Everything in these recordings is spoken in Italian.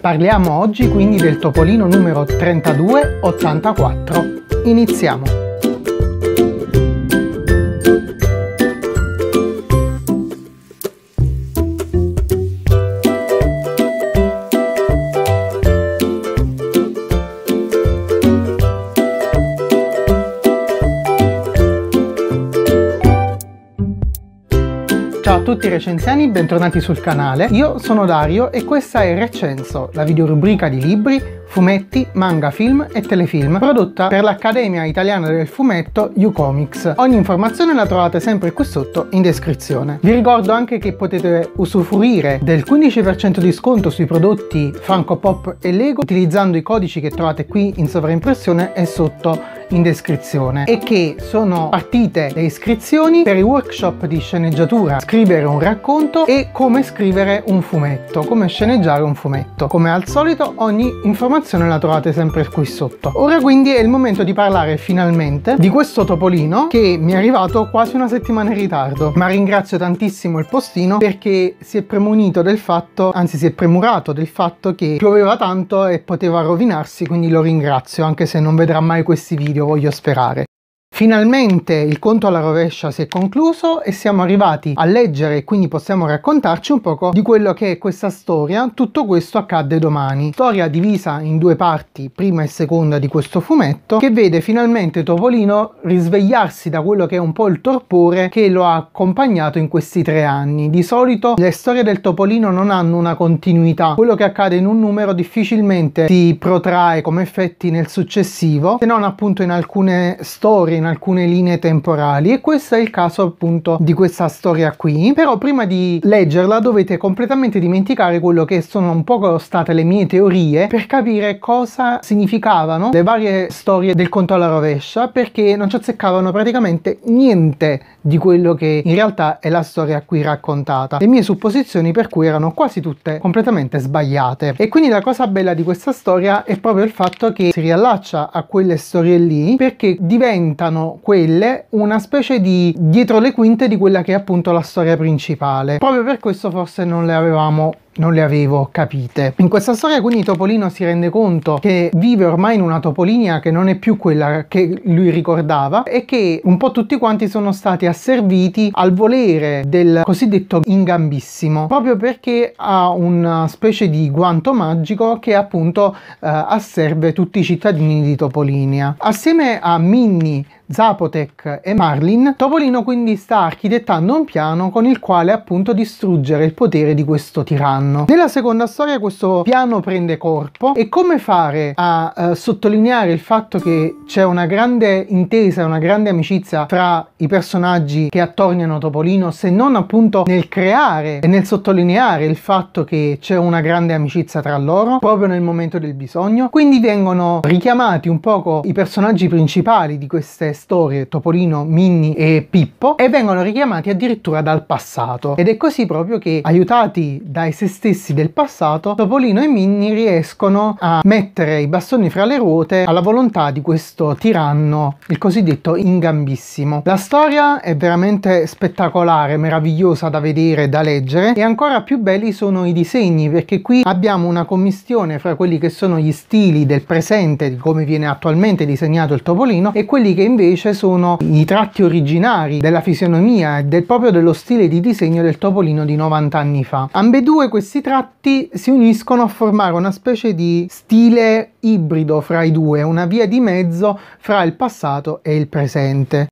Parliamo oggi quindi del topolino numero 3284. Iniziamo! tutti i recensiani, bentornati sul canale. Io sono Dario e questa è Recenso, la videorubrica di libri fumetti, manga, film e telefilm, prodotta per l'Accademia Italiana del Fumetto Ucomics. Ogni informazione la trovate sempre qui sotto in descrizione. Vi ricordo anche che potete usufruire del 15% di sconto sui prodotti Franco Pop e Lego utilizzando i codici che trovate qui in sovraimpressione e sotto in descrizione e che sono partite le iscrizioni per i workshop di sceneggiatura, scrivere un racconto e come scrivere un fumetto, come sceneggiare un fumetto. Come al solito ogni informazione informazione la trovate sempre qui sotto. Ora quindi è il momento di parlare finalmente di questo topolino che mi è arrivato quasi una settimana in ritardo, ma ringrazio tantissimo il postino perché si è premonito del fatto, anzi si è premurato del fatto che pioveva tanto e poteva rovinarsi, quindi lo ringrazio anche se non vedrà mai questi video, voglio sperare. Finalmente il conto alla rovescia si è concluso e siamo arrivati a leggere quindi possiamo raccontarci un poco di quello che è questa storia. Tutto questo accadde domani. Storia divisa in due parti, prima e seconda di questo fumetto, che vede finalmente Topolino risvegliarsi da quello che è un po' il torpore che lo ha accompagnato in questi tre anni. Di solito le storie del Topolino non hanno una continuità. Quello che accade in un numero difficilmente si protrae come effetti nel successivo, se non appunto in alcune storie, in alcune linee temporali e questo è il caso appunto di questa storia qui però prima di leggerla dovete completamente dimenticare quello che sono un po' state le mie teorie per capire cosa significavano le varie storie del conto alla rovescia perché non ci azzeccavano praticamente niente di quello che in realtà è la storia qui raccontata le mie supposizioni per cui erano quasi tutte completamente sbagliate e quindi la cosa bella di questa storia è proprio il fatto che si riallaccia a quelle storie lì perché diventano sono quelle una specie di dietro le quinte di quella che è appunto la storia principale. Proprio per questo forse non le avevamo non le avevo capite. In questa storia quindi Topolino si rende conto che vive ormai in una Topolinia che non è più quella che lui ricordava e che un po' tutti quanti sono stati asserviti al volere del cosiddetto ingambissimo, proprio perché ha una specie di guanto magico che appunto eh, asserve tutti i cittadini di Topolinia. Assieme a Minnie Zapotec e Marlin, Topolino quindi sta architettando un piano con il quale appunto distruggere il potere di questo tiranno fanno. Nella seconda storia questo piano prende corpo e come fare a eh, sottolineare il fatto che c'è una grande intesa, una grande amicizia tra i personaggi che attorniano Topolino se non appunto nel creare e nel sottolineare il fatto che c'è una grande amicizia tra loro proprio nel momento del bisogno. Quindi vengono richiamati un poco i personaggi principali di queste storie, Topolino, Minnie e Pippo, e vengono richiamati addirittura dal passato. Ed è così proprio che aiutati dai sessi stessi del passato, Topolino e Minnie riescono a mettere i bastoni fra le ruote alla volontà di questo tiranno, il cosiddetto ingambissimo. La storia è veramente spettacolare, meravigliosa da vedere e da leggere e ancora più belli sono i disegni perché qui abbiamo una commistione fra quelli che sono gli stili del presente, di come viene attualmente disegnato il Topolino e quelli che invece sono i tratti originari della fisionomia e del, proprio dello stile di disegno del Topolino di 90 anni fa. Ambedue questi questi tratti si uniscono a formare una specie di stile ibrido fra i due, una via di mezzo fra il passato e il presente.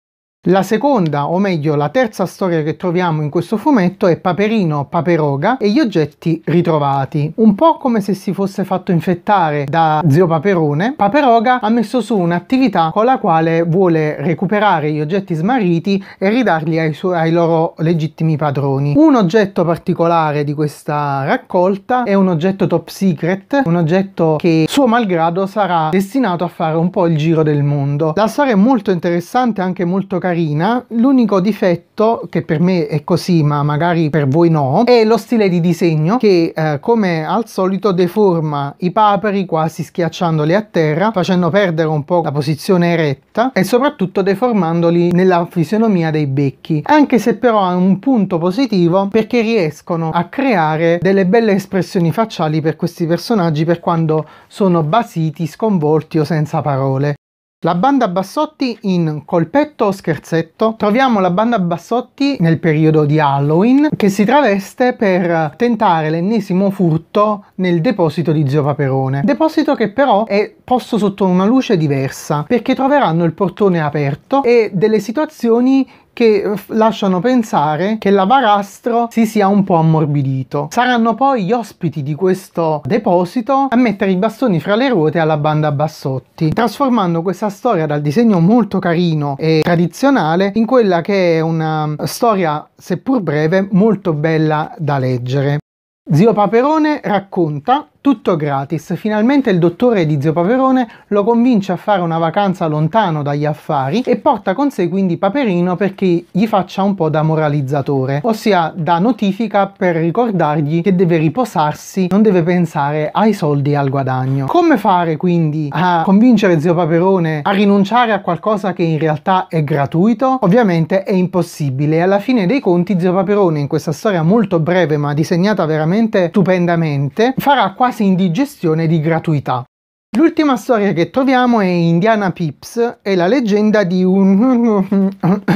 La seconda, o meglio la terza storia che troviamo in questo fumetto è Paperino, Paperoga e gli oggetti ritrovati. Un po' come se si fosse fatto infettare da zio Paperone, Paperoga ha messo su un'attività con la quale vuole recuperare gli oggetti smarriti e ridarli ai, ai loro legittimi padroni. Un oggetto particolare di questa raccolta è un oggetto top secret, un oggetto che suo malgrado sarà destinato a fare un po' il giro del mondo. La storia è molto interessante, anche molto carina carina, l'unico difetto che per me è così ma magari per voi no, è lo stile di disegno che eh, come al solito deforma i paperi quasi schiacciandoli a terra, facendo perdere un po' la posizione eretta e soprattutto deformandoli nella fisionomia dei becchi. Anche se però ha un punto positivo perché riescono a creare delle belle espressioni facciali per questi personaggi per quando sono basiti, sconvolti o senza parole. La banda Bassotti in Colpetto o Scherzetto troviamo la banda Bassotti nel periodo di Halloween che si traveste per tentare l'ennesimo furto nel deposito di Zio Paperone. Deposito che però è posto sotto una luce diversa perché troveranno il portone aperto e delle situazioni che eh, lasciano pensare che l'avarastro si sia un po' ammorbidito. Saranno poi gli ospiti di questo deposito a mettere i bastoni fra le ruote alla banda Bassotti, trasformando questa storia dal disegno molto carino e tradizionale in quella che è una eh, storia, seppur breve, molto bella da leggere. Zio Paperone racconta tutto gratis, finalmente il dottore di Zio Paperone lo convince a fare una vacanza lontano dagli affari e porta con sé quindi Paperino perché gli faccia un po' da moralizzatore, ossia da notifica per ricordargli che deve riposarsi, non deve pensare ai soldi e al guadagno. Come fare quindi a convincere Zio Paperone a rinunciare a qualcosa che in realtà è gratuito? Ovviamente è impossibile alla fine dei conti Zio Paperone in questa storia molto breve ma disegnata veramente stupendamente farà quasi quasi indigestione di gratuità. L'ultima storia che troviamo è Indiana Pips e la leggenda di un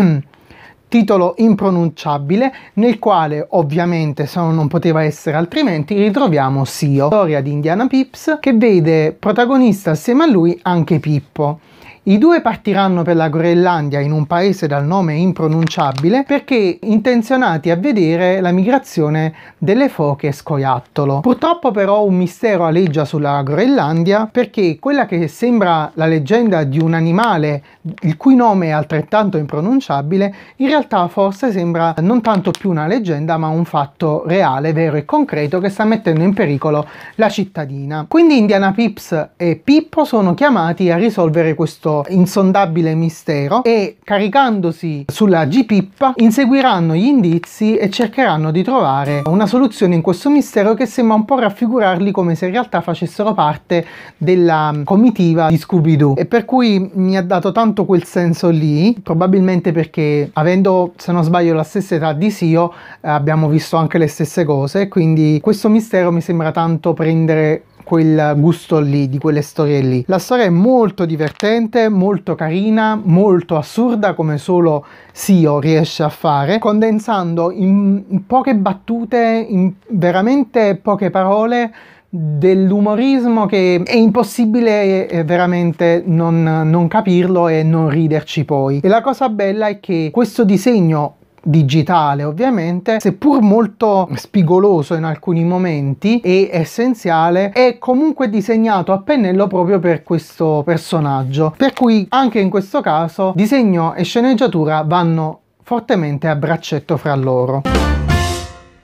titolo impronunciabile nel quale ovviamente se non poteva essere altrimenti ritroviamo Sio, storia di Indiana Pips che vede protagonista assieme a lui anche Pippo. I due partiranno per la Groenlandia in un paese dal nome impronunciabile perché intenzionati a vedere la migrazione delle foche scoiattolo. Purtroppo però un mistero aleggia sulla Groenlandia perché quella che sembra la leggenda di un animale il cui nome è altrettanto impronunciabile, in realtà forse sembra non tanto più una leggenda ma un fatto reale, vero e concreto che sta mettendo in pericolo la cittadina. Quindi Indiana Pips e Pippo sono chiamati a risolvere questo insondabile mistero e caricandosi sulla G-Pippa inseguiranno gli indizi e cercheranno di trovare una soluzione in questo mistero che sembra un po' raffigurarli come se in realtà facessero parte della comitiva di Scooby-Doo e per cui mi ha dato tanto tanto quel senso lì, probabilmente perché avendo, se non sbaglio, la stessa età di Sio, eh, abbiamo visto anche le stesse cose, quindi questo mistero mi sembra tanto prendere quel gusto lì, di quelle storie lì. La storia è molto divertente, molto carina, molto assurda come solo Sio riesce a fare, condensando in poche battute, in veramente poche parole, dell'umorismo che è impossibile eh, veramente non, non capirlo e non riderci poi. E la cosa bella è che questo disegno digitale ovviamente, seppur molto spigoloso in alcuni momenti e essenziale, è comunque disegnato a pennello proprio per questo personaggio. Per cui anche in questo caso disegno e sceneggiatura vanno fortemente a braccetto fra loro.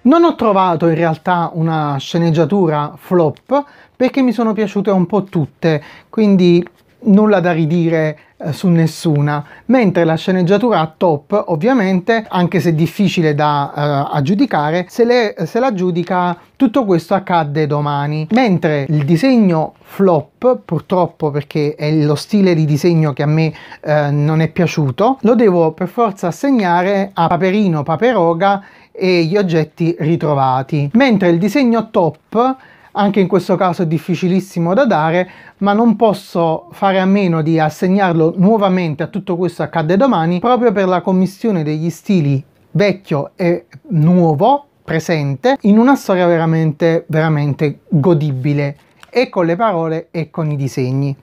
Non ho trovato in realtà una sceneggiatura flop perché mi sono piaciute un po' tutte, quindi nulla da ridire eh, su nessuna, mentre la sceneggiatura top ovviamente, anche se difficile da eh, aggiudicare, se, le, se la giudica tutto questo accadde domani, mentre il disegno flop, purtroppo perché è lo stile di disegno che a me eh, non è piaciuto, lo devo per forza assegnare a Paperino Paperoga e gli oggetti ritrovati. Mentre il disegno top anche in questo caso è difficilissimo da dare, ma non posso fare a meno di assegnarlo nuovamente a tutto questo accadde domani, proprio per la commissione degli stili vecchio e nuovo, presente, in una storia veramente, veramente godibile, e con le parole e con i disegni.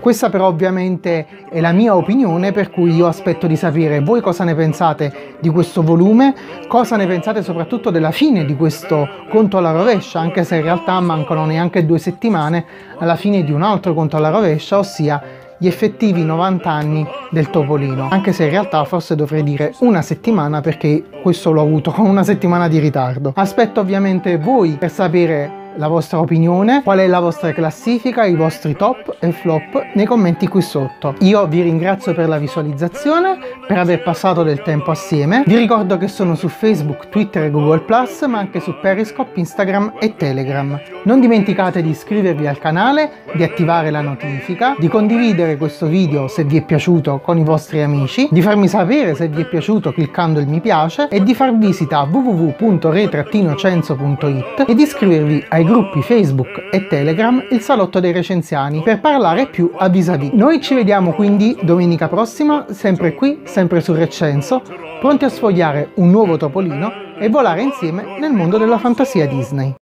Questa però ovviamente è la mia opinione per cui io aspetto di sapere voi cosa ne pensate di questo volume, cosa ne pensate soprattutto della fine di questo conto alla rovescia, anche se in realtà mancano neanche due settimane alla fine di un altro conto alla rovescia, ossia gli effettivi 90 anni del Topolino, anche se in realtà forse dovrei dire una settimana perché questo l'ho avuto con una settimana di ritardo. Aspetto ovviamente voi per sapere la vostra opinione, qual è la vostra classifica, i vostri top e flop nei commenti qui sotto. Io vi ringrazio per la visualizzazione, per aver passato del tempo assieme. Vi ricordo che sono su Facebook, Twitter e Google Plus, ma anche su Periscope, Instagram e Telegram. Non dimenticate di iscrivervi al canale, di attivare la notifica, di condividere questo video se vi è piaciuto con i vostri amici, di farmi sapere se vi è piaciuto cliccando il mi piace e di far visita a www.re-censo.it e di iscrivervi ai gruppi Facebook e Telegram il salotto dei recenziani per parlare più a vis-à-vis. Noi ci vediamo quindi domenica prossima, sempre qui, sempre su Recenso, pronti a sfogliare un nuovo topolino e volare insieme nel mondo della fantasia Disney.